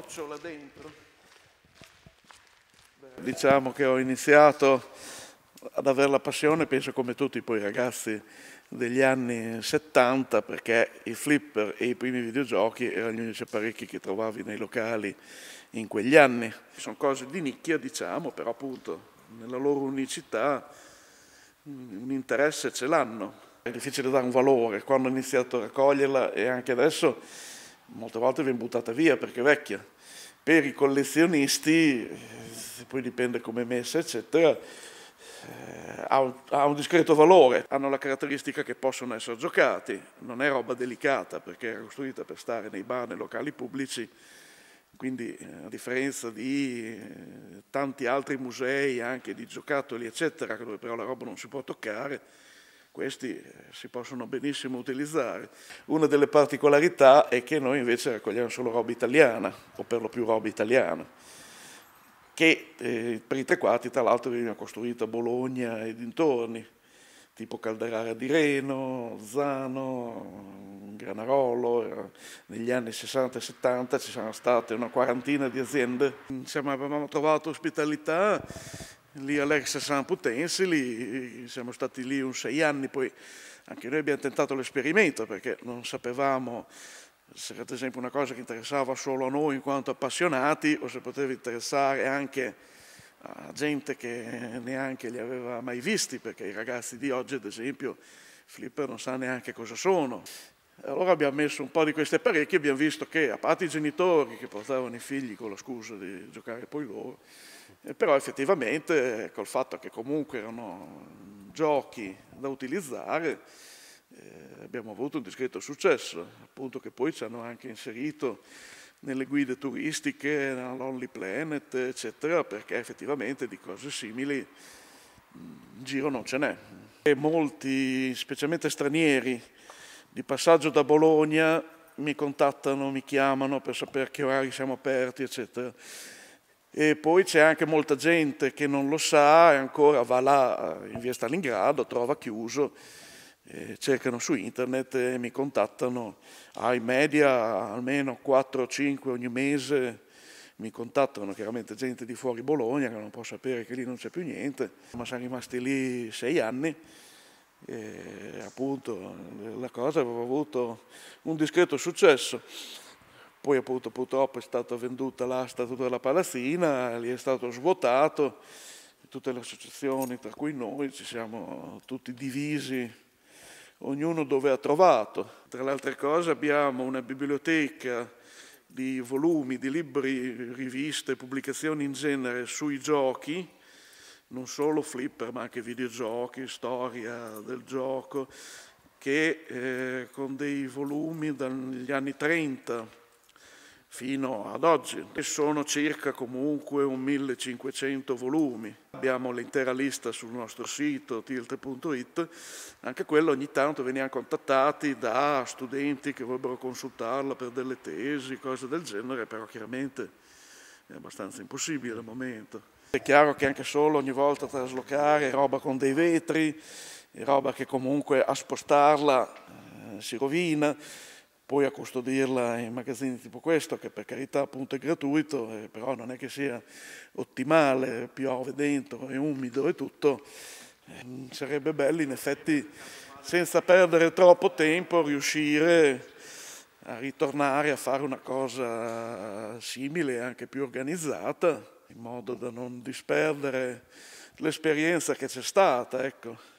scocciola dentro. Diciamo che ho iniziato ad avere la passione, penso come tutti poi ragazzi degli anni 70, perché i flipper e i primi videogiochi erano gli unici apparecchi che trovavi nei locali in quegli anni. Sono cose di nicchia, diciamo, però appunto nella loro unicità un interesse ce l'hanno. È difficile dare un valore, quando ho iniziato a raccoglierla e anche adesso molte volte viene buttata via perché è vecchia. Per i collezionisti, poi dipende come è messa, eccetera, eh, ha un, ha un, discreto valore, hanno la caratteristica che possono essere giocati, non è roba delicata perché era costruita per stare nei bar, nei locali pubblici, quindi eh, a differenza di eh, tanti altri musei anche di giocattoli eccetera, dove però la roba non si può toccare, questi eh, si possono benissimo utilizzare. Una delle particolarità è che noi invece raccogliamo solo roba italiana, o per lo più roba italiana, che eh, per i tre quarti tra l'altro veniva costruita a Bologna e dintorni, tipo Calderara di Reno, Zano, Granarolo, eh, negli anni 60 e 70 ci sono state una quarantina di aziende, insomma, avevamo trovato ospitalità lì Alexa San Putensi, eh, siamo stati lì un sei anni, poi anche noi abbiamo tentato l'esperimento perché non sapevamo se era ad esempio una cosa che interessava solo a noi in quanto appassionati o se poteva interessare anche a gente che neanche li aveva mai visti, perché i ragazzi di oggi ad esempio Flipper non sa neanche cosa sono. Allora abbiamo messo un po' di queste apparecchie e abbiamo visto che, a parte i genitori che portavano i figli con la scusa di giocare poi loro, eh, però effettivamente col fatto che comunque erano giochi da utilizzare eh, abbiamo avuto un discreto successo, appunto che poi ci hanno anche inserito nelle guide turistiche, nell'Only Planet, eccetera, perché effettivamente di cose simili mm, in giro non ce n'è. E molti, specialmente stranieri, di passaggio da Bologna mi contattano, mi chiamano per sapere a che orari siamo aperti, eccetera. E poi c'è anche molta gente che non lo sa e ancora va là eh, in via Stalingrado, trova chiuso, eh, cercano su internet e mi contattano. Ah, in media almeno 4-5 o ogni mese mi contattano, chiaramente gente di fuori Bologna che non può sapere che lì non c'è più niente, ma siamo rimasti lì sei anni. E appunto la cosa aveva avuto un discreto successo poi appunto purtroppo è stata venduta l'asta tutta la palazzina, lì è stato svuotato, tutte le associazioni, tra cui noi, ci siamo tutti divisi, ognuno dove ha trovato. Tra le altre cose abbiamo una biblioteca di volumi, di libri, riviste, pubblicazioni in genere sui giochi, non solo flipper ma anche videogiochi, storia del gioco, che eh, con dei volumi dagli anni 30 fino ad oggi e sono circa comunque un 1500 volumi. Abbiamo l'intera lista sul nostro sito tilt.it, anche quello ogni tanto veniamo contattati da studenti che vorrebbero consultarla per delle tesi, cose del genere, però chiaramente è abbastanza impossibile al momento. È chiaro che anche solo ogni volta traslocare roba con dei vetri, roba che comunque a spostarla eh, si rovina, poi a custodirla in magazzini tipo questo, che per carità appunto è gratuito, eh, però non è che sia ottimale, piove dentro, è umido e tutto, mm, sarebbe bello in effetti senza perdere troppo tempo riuscire a ritornare a fare una cosa simile, anche più organizzata, in modo da non disperdere l'esperienza che c'è stata. Ecco.